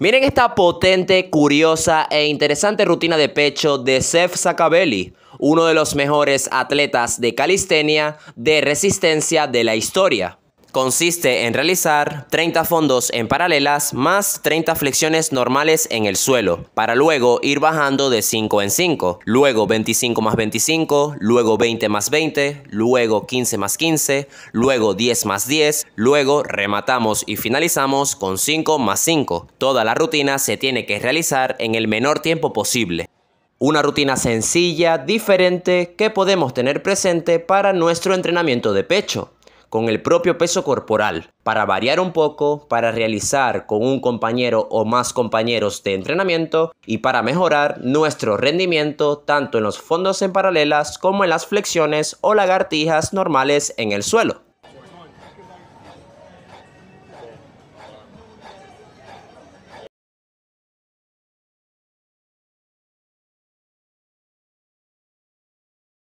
Miren esta potente, curiosa e interesante rutina de pecho de Seth Zaccabelli, uno de los mejores atletas de calistenia de resistencia de la historia. Consiste en realizar 30 fondos en paralelas más 30 flexiones normales en el suelo, para luego ir bajando de 5 en 5, luego 25 más 25, luego 20 más 20, luego 15 más 15, luego 10 más 10, luego rematamos y finalizamos con 5 más 5. Toda la rutina se tiene que realizar en el menor tiempo posible. Una rutina sencilla, diferente, que podemos tener presente para nuestro entrenamiento de pecho con el propio peso corporal, para variar un poco, para realizar con un compañero o más compañeros de entrenamiento y para mejorar nuestro rendimiento tanto en los fondos en paralelas como en las flexiones o lagartijas normales en el suelo.